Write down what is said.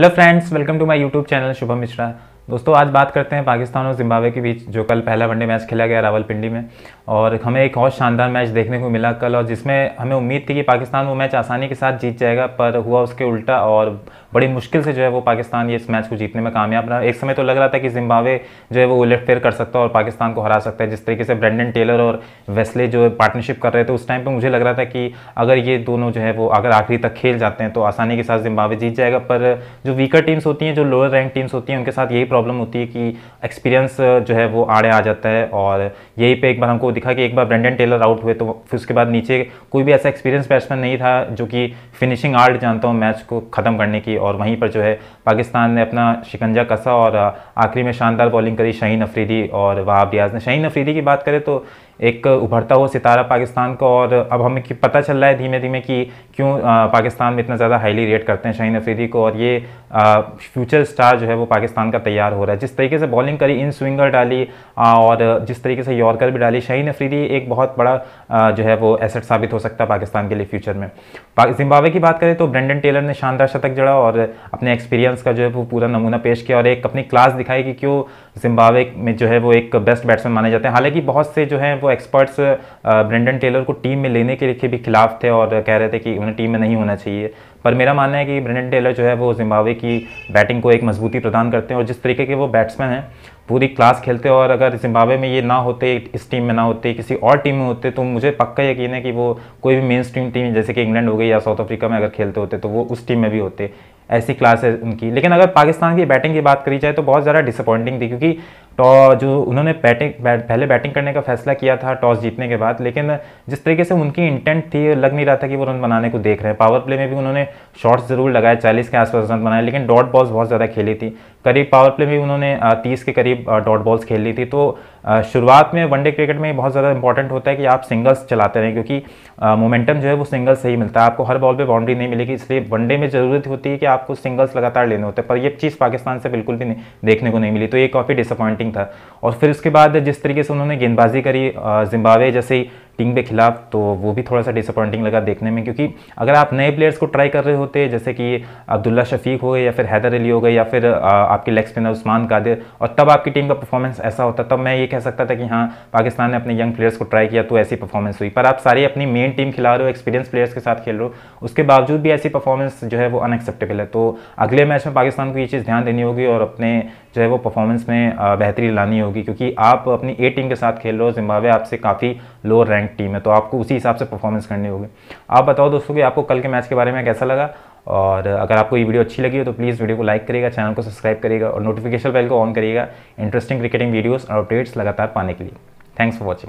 hello friends welcome to my youtube channel shubham mishra दोस्तों आज बात करते हैं पाकिस्तान और जिम्बाब्वे के बीच जो कल पहला वनडे मैच खेला गया रावलपिंडी में और हमें एक और शानदार मैच देखने को मिला कल और जिसमें हमें उम्मीद थी कि पाकिस्तान वो मैच आसानी के साथ जीत जाएगा पर हुआ उसके उल्टा और बड़ी मुश्किल से जो है वो पाकिस्तान ये इस मैच को जीतने में कामयाब रहा एक समय तो लग रहा था कि जिम्बाब्वे जो है वो उलट फेर कर सकता है और पाकिस्तान को हरा सकता है जिस तरीके से ब्रेंडन टेलर और वेस्ले जो पार्टनरशिप कर रहे थे उस टाइम पर मुझे लग रहा था कि अगर ये दोनों जो है वो अगर आखिरी तक खेल जाते हैं तो आसानी के साथ जिम्बाब्वे जीत जाएगा पर जो वीकर टीम्स होती हैं जो लोअर रैंक टीम्स होती हैं उनके साथ यही प्रॉब्लम होती है कि एक्सपीरियंस uh, जो है वो आड़े आ जाता है और यहीं पे एक बार हमको दिखा कि एक बार ब्रेंडन टेलर आउट हुए तो फिर उसके बाद नीचे कोई भी ऐसा एक्सपीरियंस बैट्समैन नहीं था जो कि फिनिशिंग आर्ट जानता हूँ मैच को ख़त्म करने की और वहीं पर जो है पाकिस्तान ने अपना शिकंजा कसा और uh, आखिरी में शानदार बॉलिंग करी शहीन अफरीदी और वहाब रियाज ने शहीन अफरीदी की बात करें तो एक उभरता हुआ सितारा पाकिस्तान को और अब हमें पता चल रहा है धीमे धीमे कि क्यों पाकिस्तान में इतना ज़्यादा हाईली रेट करते हैं शाहीन अफरीदी को और ये फ्यूचर स्टार जो है वो पाकिस्तान का तैयार हो रहा है जिस तरीके से बॉलिंग करी इन स्विंगर डाली और जिस तरीके से यॉर्कर भी डाली शाहीन अफरीदी एक बहुत बड़ा जो है वो एसेट साबित हो सकता है पाकिस्तान के लिए फ्यूचर में जिम्बावे की बात करें तो ब्रेंडन टेलर ने शानदार शतक जड़ा और अपने एक्सपीरियंस का जो है वो पूरा नमूना पेश किया और एक अपनी क्लास दिखाई कि क्यों जिम्बावे में जो है वो एक बेस्ट बैट्समैन माने जाते हैं हालांकि बहुत से जो है वो एक्सपर्ट्स ब्रेंडन टेलर को टीम में लेने के लिए भी खिलाफ थे और कह रहे थे कि उन्हें टीम में नहीं होना चाहिए पर मेरा मानना है कि ब्रेंडन टेलर जो है वो जिम्बावे की बैटिंग को एक मजबूती प्रदान करते हैं और जिस तरीके के वो बैट्समैन हैं पूरी क्लास खेलते और अगर जिम्बावे में ये ना होते इस टीम में ना होते किसी और टीम में होते तो मुझे पक्का यकीन है कि वो कोई भी मेन स्ट्रीम टीम जैसे कि इंग्लैंड हो गई या साउथ अफ्रीका में अगर खेलते होते तो वो उस टीम में भी होते ऐसी क्लास है उनकी लेकिन अगर पाकिस्तान की बैटिंग की बात करी जाए तो बहुत ज़्यादा डिसअपॉइंटिंग थी क्योंकि तो जो उन्होंने बैटिंग बैट, पहले बैटिंग करने का फैसला किया था टॉस जीतने के बाद लेकिन जिस तरीके से उनकी इंटेंट थी लग नहीं रहा था कि वो रन बनाने को देख रहे हैं पावर प्ले में भी उन्होंने शॉट्स ज़रूर लगाए चालीस के आसपास रन बनाए लेकिन डॉट बॉल्स बहुत ज़्यादा खेली थी करीब पावर प्ले में भी उन्होंने तीस के करीब डॉट बॉल्स खेल ली थी तो शुरुआत में वनडे क्रिकेट में बहुत ज़्यादा इंपॉर्टेंट होता है कि आप सिंगल्स चलाते रहें क्योंकि मोमेंटम जो है वो सिंगल्स से ही मिलता है आपको हर बॉल पर बाउंड्री नहीं मिलेगी इसलिए वनडे में ज़रूरत होती है कि आपको सिंगल्स लगातार लेने होते हैं पर ये चीज़ पाकिस्तान से बिल्कुल भी नहीं देखने को नहीं मिली तो ये काफ़ी डिसअपॉइंटिंग था और फिर उसके बाद जिस तरीके से उन्होंने गेंदबाजी करी जिम्बावे जैसे टीम के खिलाफ तो वो भी थोड़ा सा डिसअपॉइंटिंग लगा देखने में क्योंकि अगर आप नए प्लेयर्स को ट्राई कर रहे होते जैसे कि अब्दुल्ला शफीक हो गए या फिर हैदर अली हो गए या फिर आपके लेग स्पिनर उस्मान कादिर और तब आपकी टीम का परफॉर्मेंस ऐसा होता तब मैं ये कह सकता था कि हाँ पाकिस्तान ने अपने यंग प्लेयर्स को ट्राई किया तो ऐसी परफॉर्मेंस हुई पर आप सारी अपनी मेन टीम खिला रहे हो एक्सपीरियंस प्लेयर्स के साथ खेल रहे हो उसके बावजूद भी ऐसी परफॉर्मेंस जो है वो अनएक्सेप्टेबल है तो अगले मैच में पाकिस्तान को ये चीज़ ध्यान देनी होगी और अपने जो है वो परफॉर्मेंस में बेहतरी लानी होगी क्योंकि आप अपनी ए टीम के साथ खेल रहे हो जिम्बावे आपसे काफ़ी लोअर रैंक डिफरेंट टीम है तो आपको उसी हिसाब से परफॉर्मेंस करनी होगी आप बताओ दोस्तों कि आपको कल के मैच के बारे में कैसा लगा और अगर आपको ये वीडियो अच्छी लगी हो तो प्लीज़ वीडियो को लाइक करिएगा चैनल को सब्सक्राइब करिएगा और नोटिफिकेशन बेल को ऑन करिएगा इंटरेस्टिंग क्रिकेटिंग वीडियोज़ और अपडेट्स लगातार पाने के लिए थैंक्स फॉर वॉचिंग